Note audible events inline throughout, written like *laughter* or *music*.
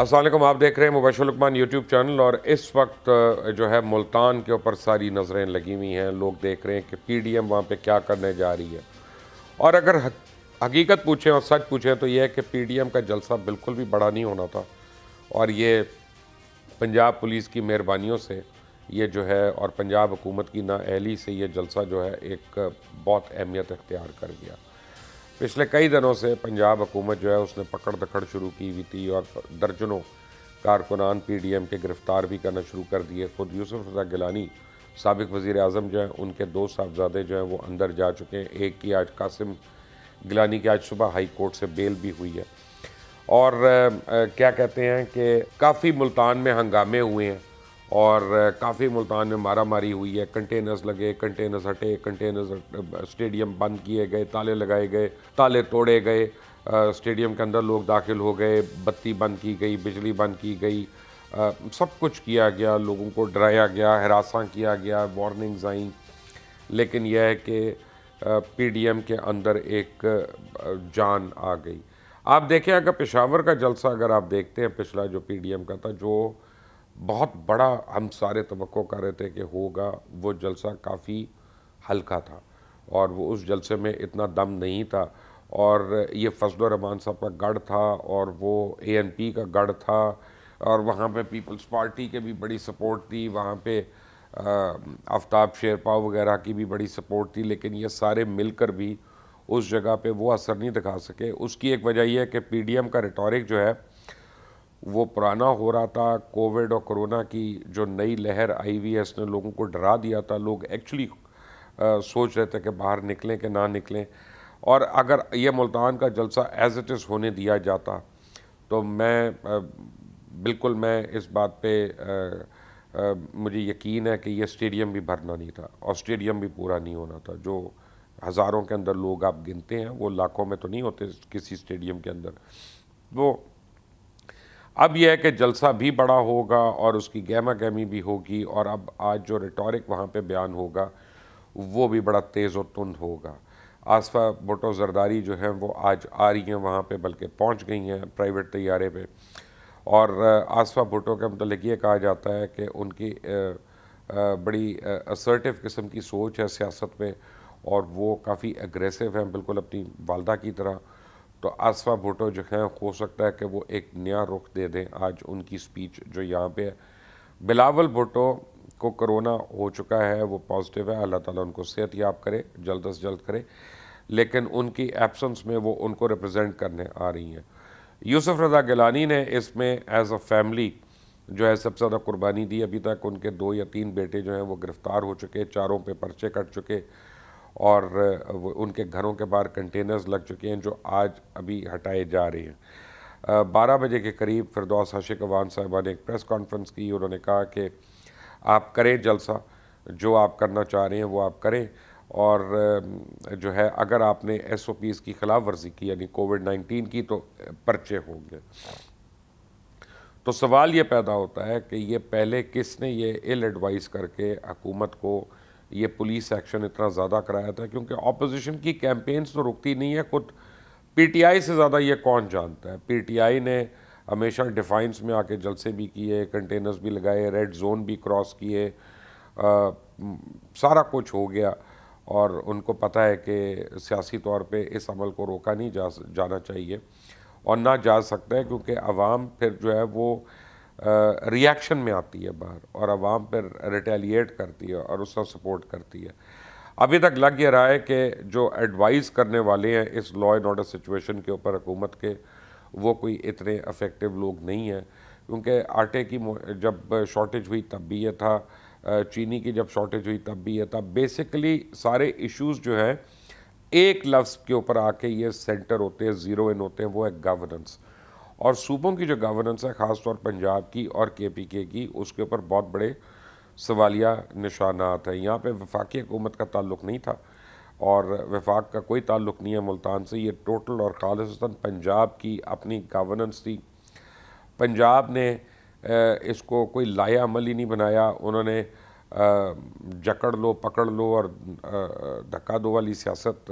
असलम आप देख रहे हैं मुबशलकमान यूट्यूब चैनल और इस वक्त जो है मुल्तान के ऊपर सारी नज़रें लगी हुई हैं लोग देख रहे हैं कि पी डी एम वहाँ पर क्या करने जा रही है और अगर हकीकत पूछें और सच पूछें तो यह है कि पी डी एम का जलसा बिल्कुल भी बड़ा नहीं होना था और ये पंजाब पुलिस की मेहरबानियों से ये जो है और पंजाब हुकूमत की नाअहली से ये जलसा जो है एक बहुत अहमियत अख्तियार कर गया पिछले कई दिनों से पंजाब हुकूमत जो है उसने पकड़ दखड़ शुरू की हुई थी और दर्जनों कारकुनान पी डी एम के गिरफ्तार भी करना शुरू कर दिए खुद यूसुफ रजा गिलानी सबक वज़ी अजम जो हैं उनके दो साहबजादे जो हैं वो अंदर जा चुके हैं एक की आज कासिम गिलानी की आज सुबह हाई कोर्ट से बेल भी हुई है और आ, क्या कहते हैं कि काफ़ी मुल्तान में हंगामे हुए हैं और काफ़ी मुल्तान में मारा मारी हुई है कंटेनर्स लगे कंटेनर्स हटे कंटेनर्स स्टेडियम बंद किए गए ताले लगाए गए ताले तोड़े गए स्टेडियम के अंदर लोग दाखिल हो गए बत्ती बंद की गई बिजली बंद की गई आ, सब कुछ किया गया लोगों को डराया गया हरासा किया गया वार्निंग्स आई लेकिन यह है कि पीडीएम के अंदर एक जान आ गई आप देखें अगर पेशावर का जलसा अगर आप देखते हैं पिछला जो पीडीएम का था जो बहुत बड़ा हम सारे तो कर रहे थे कि होगा वो जलसा काफ़ी हल्का था और वो उस जलसे में इतना दम नहीं था और ये फजल रहमान साहब का गढ़ था और वो ए का गढ़ था और वहाँ पे पीपल्स पार्टी के भी बड़ी सपोर्ट थी वहाँ पे आफ्ताब शेरपाव वगैरह की भी बड़ी सपोर्ट थी लेकिन ये सारे मिलकर भी उस जगह पे वो असर नहीं दिखा सके उसकी एक वजह यह है कि पीडीएम का रिटॉरिक जो है वो पुराना हो रहा था कोविड और कोरोना की जो नई लहर आई हुई है इसने लोगों को डरा दिया था लोग एक्चुअली सोच रहे थे कि बाहर निकलें कि ना निकलें और अगर ये मुल्तान का जलसा एज इट इज़ होने दिया जाता तो मैं बिल्कुल मैं इस बात पे आ, आ, मुझे यकीन है कि ये स्टेडियम भी भरना नहीं था और स्टेडियम भी पूरा नहीं होना था जो हज़ारों के अंदर लोग आप गिनते हैं वो लाखों में तो नहीं होते किसी स्टेडियम के अंदर वो अब यह है कि जलसा भी बड़ा होगा और उसकी गहमा गहमी भी होगी और अब आज जो रिटॉरिक वहाँ पे बयान होगा वो भी बड़ा तेज़ और तुंद होगा आसफा भुटो जरदारी जो हैं वो आज आ रही हैं वहाँ पे बल्कि पहुँच गई हैं प्राइवेट तैयारे पे और आसफा भुटो के मतलब ये कहा जाता है कि उनकी बड़ी असर्टिव किस्म की सोच है सियासत में और वो काफ़ी एग्रेसिव हैं बिल्कुल अपनी वालदा की तरह तो आसफा भुटो जो है हो सकता है कि वो एक नया रुख दे दें आज उनकी स्पीच जो यहाँ पे है बिलावल भुटो को कोरोना हो चुका है वो पॉजिटिव है अल्लाह ताला उनको सेहत याब करे जल्द अज जल्द करे लेकिन उनकी एबसेंस में वो उनको रिप्रेजेंट करने आ रही हैं यूसुफ रजा गिलानी ने इसमें एज अ फैमिली जो है सबसे ज़्यादा कुर्बानी दी अभी तक उनके दो या तीन बेटे जो हैं वो गिरफ़्तार हो चुके चारों पे पर्चे कट चुके और उनके घरों के बाहर कंटेनर्स लग चुके हैं जो आज अभी हटाए जा रहे हैं बारह बजे के करीब फिरदौस हाशिक अवान साहिबा ने एक प्रेस कॉन्फ्रेंस की उन्होंने कहा कि आप करें जलसा जो आप करना चाह रहे हैं वो आप करें और जो है अगर आपने एस ओ पीज़ की खिलाफ वर्जी की यानी कोविड नाइन्टीन की तो पर्चे होंगे तो सवाल ये पैदा होता है कि ये पहले किसने ये इल एडवाइस करके हकूमत को ये पुलिस एक्शन इतना ज़्यादा कराया था क्योंकि ऑपोजिशन की कैंपेन्स तो रुकती नहीं है खुद पीटीआई से ज़्यादा ये कौन जानता है पीटीआई ने हमेशा डिफाइंस में आके जलसे भी किए कंटेनर्स भी लगाए रेड जोन भी क्रॉस किए सारा कुछ हो गया और उनको पता है कि सियासी तौर पे इस अमल को रोका नहीं जा जाना चाहिए और ना जा सकता है क्योंकि आवाम फिर जो है वो रिएक्शन में आती है बाहर और आवाम पर रिटेलिएट करती है और उसका सपोर्ट करती है अभी तक लग ये रहा है कि जो एडवाइस करने वाले हैं इस लॉ एंड ऑर्डर सिचुएशन के ऊपर हुकूमत के वो कोई इतने अफेक्टिव लोग नहीं हैं क्योंकि आटे की जब शॉर्टेज हुई तब भी ये था चीनी की जब शॉर्टेज हुई तब भी ये था बेसिकली सारे इश्यूज जो हैं एक लफ्ज़ के ऊपर आके ये सेंटर होते हैं ज़ीरो इन होते हैं वो है गवर्नेंस और सूबों की जो गवर्नेंस है ख़ासतौर पंजाब की और के पी के की उसके ऊपर बहुत बड़े सवालिया निशानात हैं यहाँ पर वफाक हुकूमत का ताल्लुक नहीं था और वफाक का कोई ताल्लुक नहीं है मुल्तान से ये टोटल और खालस पंजाब की अपनी गवर्नेंस थी पंजाब ने इसको कोई लाया अमल ही नहीं बनाया उन्होंने जकड़ लो पकड़ लो और धक्का दो वाली सियासत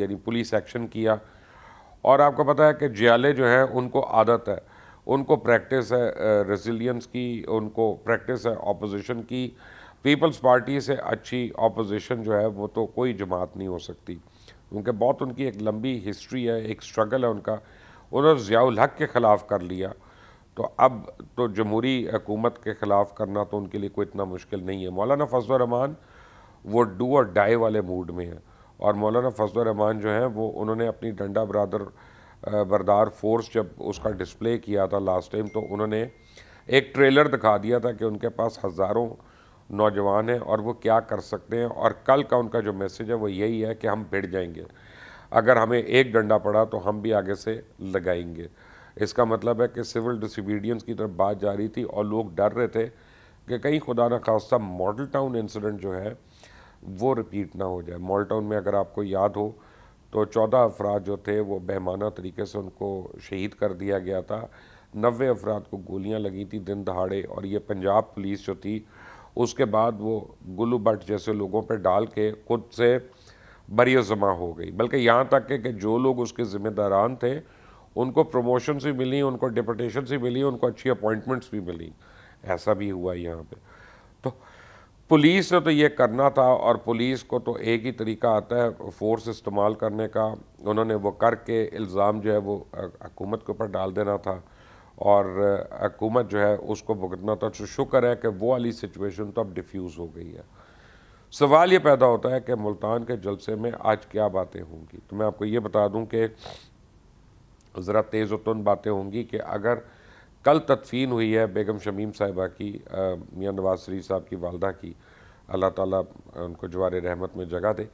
यानी पुलिस एक्शन किया और आपको पता है कि जियाले जो हैं उनको आदत है उनको प्रैक्टिस है रेजिलियंस की उनको प्रैक्टिस है अपोज़िशन की पीपल्स पार्टी से अच्छी अपोज़िशन जो है वो तो कोई जमात नहीं हो सकती क्योंकि बहुत उनकी एक लंबी हिस्ट्री है एक स्ट्रगल है उनका उन्होंने ज़ियाउल हक के ख़िलाफ़ कर लिया तो अब तो जमहूरी हकूमत के ख़िलाफ़ करना तो उनके लिए कोई इतना मुश्किल नहीं है मौलाना फजल रमान वो डू और डाई वाले मूड में है और मौलाना फजल रहमान जो हैं वो उन्होंने अपनी डंडा बरदर बरदार फोर्स जब उसका डिस्प्ले किया था लास्ट टाइम तो उन्होंने एक ट्रेलर दिखा दिया था कि उनके पास हज़ारों नौजवान हैं और वो क्या कर सकते हैं और कल का उनका जो मैसेज है वो यही है कि हम भिड़ जाएंगे अगर हमें एक डंडा पड़ा तो हम भी आगे से लगाएंगे इसका मतलब है कि सिविल डिसबीडियंस की तरफ बात जा रही थी और लोग डर रहे थे कि कहीं खुदा न खास्ता मॉडल टाउन इंसिडेंट जो है वो रिपीट ना हो जाए मॉल टाउन में अगर आपको याद हो तो चौदह अफराद जो थे वो बहमाना तरीके से उनको शहीद कर दिया गया था नबे अफराद को गोलियां लगी थी दिन दहाड़े और ये पंजाब पुलिस जो थी उसके बाद वो गुलू भट जैसे लोगों पर डाल के खुद से बरी जमा हो गई बल्कि यहाँ तक के, कि जो लोग उसके ज़िम्मेदारान थे उनको प्रमोशन भी मिली उनको डिपटेशन भी मिली उनको अच्छी अपॉइंटमेंट्स भी मिली ऐसा भी हुआ यहाँ पे तो पुलिस ने तो ये करना था और पुलिस को तो एक ही तरीका आता है फोर्स इस्तेमाल करने का उन्होंने वो करके इल्ज़ाम जो है वो हकूमत के ऊपर डाल देना था और हकूमत जो है उसको भुगतना था तो शुक्र है कि वो वाली सिचुएशन तो अब डिफ्यूज़ हो गई है सवाल ये पैदा होता है कि मुल्तान के जलसे में आज क्या बातें होंगी तो मैं आपको ये बता दूँ कि ज़रा तेज़ तुन बातें होंगी कि अगर कल तदफीन हुई है बेगम शमीम साहिबा की मियाँ नवाज शरीफ साहब की वालदा की अल्लाह ताला उनको जवार रहमत में जगह दे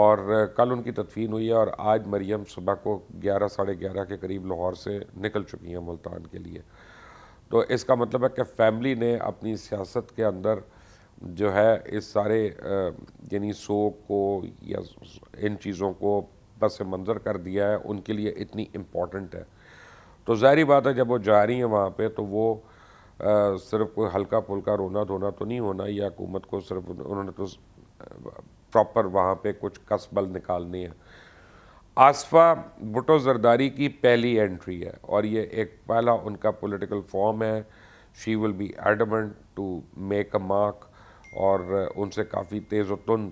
और कल उनकी तदफीन हुई है और आज मरियम सुबह को ग्यारह साढ़े ग्यारह के करीब लाहौर से निकल चुकी हैं मुल्तान के लिए तो इसका मतलब है कि फैमिली ने अपनी सियासत के अंदर जो है इस सारे यानी सोख को या इन चीज़ों को बस मंज़र कर दिया है उनके लिए इतनी इम्पॉर्टेंट है तो ज़ाहरी बात है जब वो जा रही हैं वहाँ पर तो वो आ, सिर्फ कोई हल्का फुल्का रोना धोना तो नहीं होना या हुकूमत को सिर्फ उन्होंने तो प्रॉपर वहाँ पर कुछ कसबल निकालने हैं आसफ़ा भुटो जरदारी की पहली एंट्री है और ये एक पहला उनका पॉलिटिकल फॉर्म है she will be adamant to make a mark और उनसे काफ़ी तेज़ तुंद तुन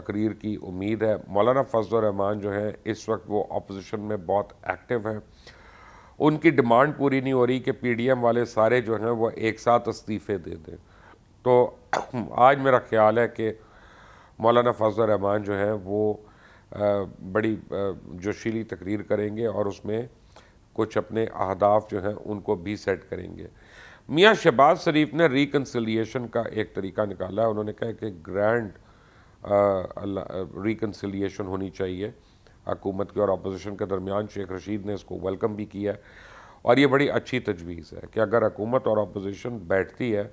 तकरीर की उम्मीद है मौलाना फजल रहमान जो है इस वक्त वो अपोजिशन में बहुत एक्टिव हैं उनकी डिमांड पूरी नहीं हो रही कि पीडीएम वाले सारे जो हैं वो एक साथ इस्तीफ़े दे दें तो *clears throat* आज मेरा ख्याल है कि मौलाना फजल रहमान जो हैं वो बड़ी जोशीली तकरीर करेंगे और उसमें कुछ अपने अहदाफ जो हैं उनको भी सेट करेंगे मियाँ शहबाज शरीफ ने रिकनसलीशन का एक तरीका निकाला है उन्होंने कहा कि ग्रैंड रिकनसलीशन होनी चाहिए हकूमत के और अपोजिशन के दरमियान शेख रशीद ने इसको वेलकम भी किया है और ये बड़ी अच्छी तजवीज़ है कि अगर हकूमत और अपोजिशन बैठती है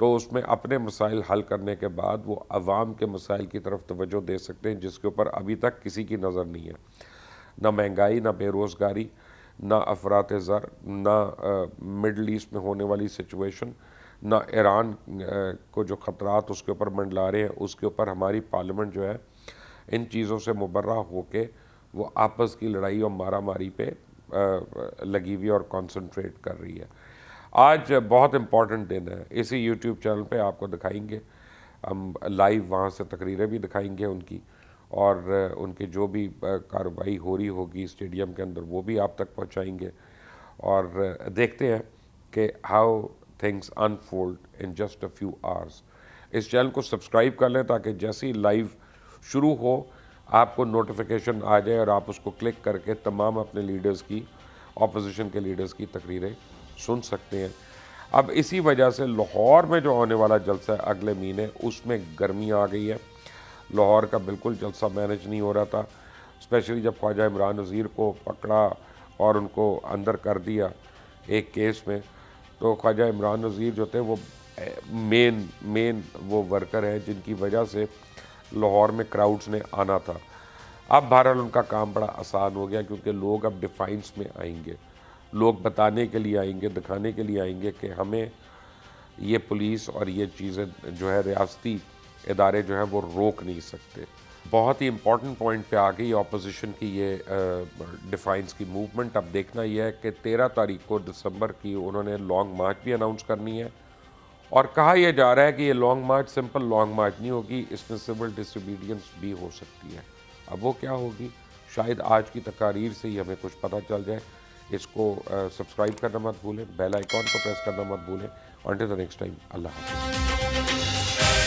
तो उसमें अपने मसाइल हल करने के बाद वो अवाम के मसाइल की तरफ तोज्जो दे सकते हैं जिसके ऊपर अभी तक किसी की नज़र नहीं है ना महंगाई ना बेरोज़गारी ना अफरात ज़र ना मिडल ईस्ट में होने वाली सिचुएशन ना ईरान को जो ख़तरा उसके ऊपर मंडला रहे हैं उसके ऊपर हमारी पार्लियामेंट जो है इन चीज़ों से मुबर्रा के वो आपस की लड़ाई और मारा मारी पे लगी हुई और कंसंट्रेट कर रही है आज बहुत इम्पॉर्टेंट दिन है इसी यूट्यूब चैनल पे आपको दिखाएंगे हम लाइव वहाँ से तकरीरें भी दिखाएंगे उनकी और उनके जो भी कार्रवाई हो रही होगी स्टेडियम के अंदर वो भी आप तक पहुँचाएंगे और देखते हैं कि how things unfold in just a few hours इस चैनल को सब्सक्राइब कर लें ताकि जैसी लाइव शुरू हो आपको नोटिफिकेशन आ जाए और आप उसको क्लिक करके तमाम अपने लीडर्स की अपोजिशन के लीडर्स की तकरीरें सुन सकते हैं अब इसी वजह से लाहौर में जो आने वाला जलसा है अगले महीने उसमें गर्मी आ गई है लाहौर का बिल्कुल जलसा मैनेज नहीं हो रहा था स्पेशली जब ख्वाजा इमरान नज़ीर को पकड़ा और उनको अंदर कर दिया एक केस में तो ख्वाजा इमरान नज़ीर जो थे वो मेन मेन वो वर्कर हैं जिनकी वजह से लाहौर में क्राउड्स ने आना था अब बहरहाल उनका काम बड़ा आसान हो गया क्योंकि लोग अब डिफाइंस में आएंगे लोग बताने के लिए आएंगे दिखाने के लिए आएंगे कि हमें ये पुलिस और ये चीज़ें जो है रियासती इदारे जो हैं वो रोक नहीं सकते बहुत ही इम्पॉर्टेंट पॉइंट पे आ गई अपोजिशन की ये डिफाइंस की मूवमेंट अब देखना यह है कि तेरह तारीख को दिसंबर की उन्होंने लॉन्ग मार्च भी अनाउंस करनी है और कहा यह जा रहा है कि ये long march simple long march नहीं होगी इसमें सिविल डिसबीडियंस भी हो सकती है अब वो क्या होगी शायद आज की तकारीर से ही हमें कुछ पता चल जाए इसको सब्सक्राइब करना मत भूलें बेल आइकॉन को प्रेस करना मत भूलें और द नेक्स्ट टाइम अल्लाह हाफिज़